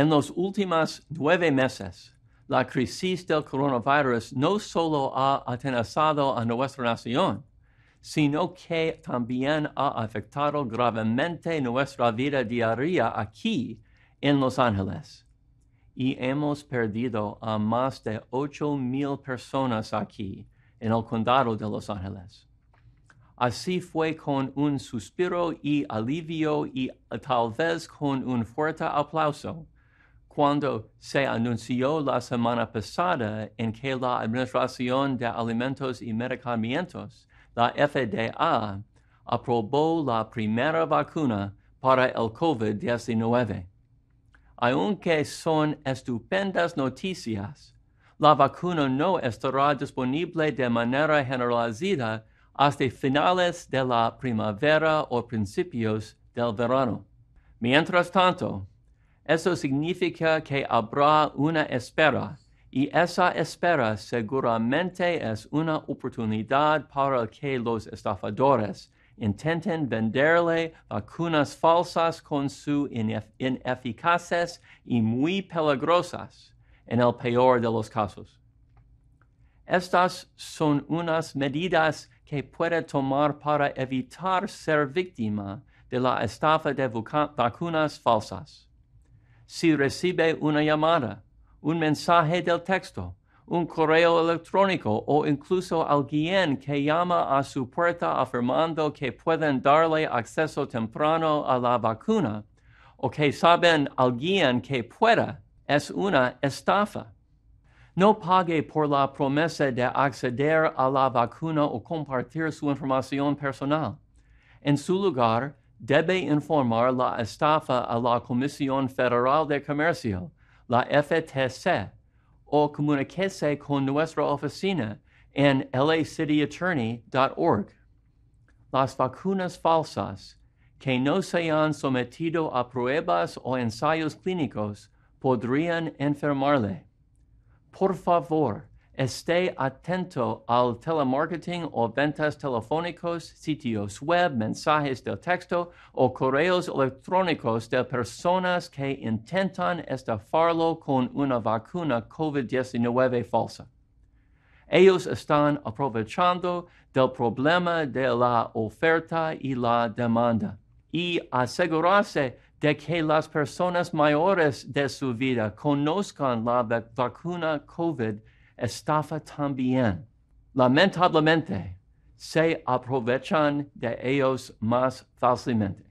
En los últimos nueve meses, la crisis del coronavirus no solo ha atenazado a nuestra nación, sino que también ha afectado gravemente nuestra vida diaria aquí en Los Ángeles. Y hemos perdido a más de mil personas aquí en el condado de Los Ángeles. Así fue con un suspiro y alivio y tal vez con un fuerte aplauso cuando se anunció la semana pasada en que la Administración de Alimentos y Medicamentos, la FDA, aprobó la primera vacuna para el COVID-19. Aunque son estupendas noticias, la vacuna no estará disponible de manera generalizada hasta finales de la primavera o principios del verano. Mientras tanto, eso significa que habrá una espera y esa espera seguramente es una oportunidad para que los estafadores intenten venderle vacunas falsas con su ineficaces y muy peligrosas en el peor de los casos. Estas son unas medidas que puede tomar para evitar ser víctima de la estafa de vacunas falsas si recibe una llamada, un mensaje del texto, un correo electrónico o incluso alguien que llama a su puerta afirmando que pueden darle acceso temprano a la vacuna o que saben alguien que pueda, es una estafa. No pague por la promesa de acceder a la vacuna o compartir su información personal. En su lugar, debe informar la estafa a la Comisión Federal de Comercio, la FTC, o comuníquese con nuestra oficina en lacityattorney.org. Las vacunas falsas que no se han sometido a pruebas o ensayos clínicos podrían enfermarle. Por favor, esté atento al telemarketing o ventas telefónicos, sitios web, mensajes de texto o correos electrónicos de personas que intentan estafarlo con una vacuna COVID-19 falsa. Ellos están aprovechando del problema de la oferta y la demanda y asegurarse de que las personas mayores de su vida conozcan la vacuna COVID-19 estafa también. Lamentablemente, se aprovechan de ellos más fácilmente.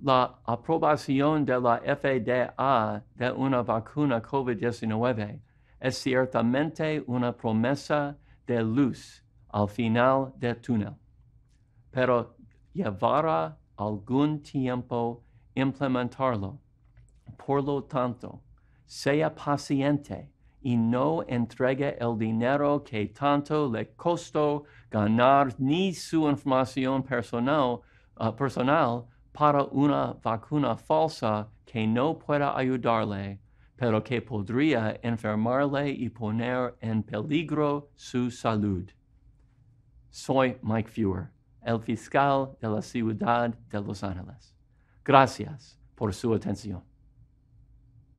La aprobación de la FDA de una vacuna COVID-19 es ciertamente una promesa de luz al final del túnel, pero llevará algún tiempo implementarlo. Por lo tanto, sea paciente y no entregue el dinero que tanto le costó ganar ni su información ah, personal, para una vacuna falsa que no pueda ayudarle, pero que podría enfermarle y poner en peligro su salud. Soy Mike Feuer, el fiscal de la ciudad de Los Ángeles. Gracias por su atención.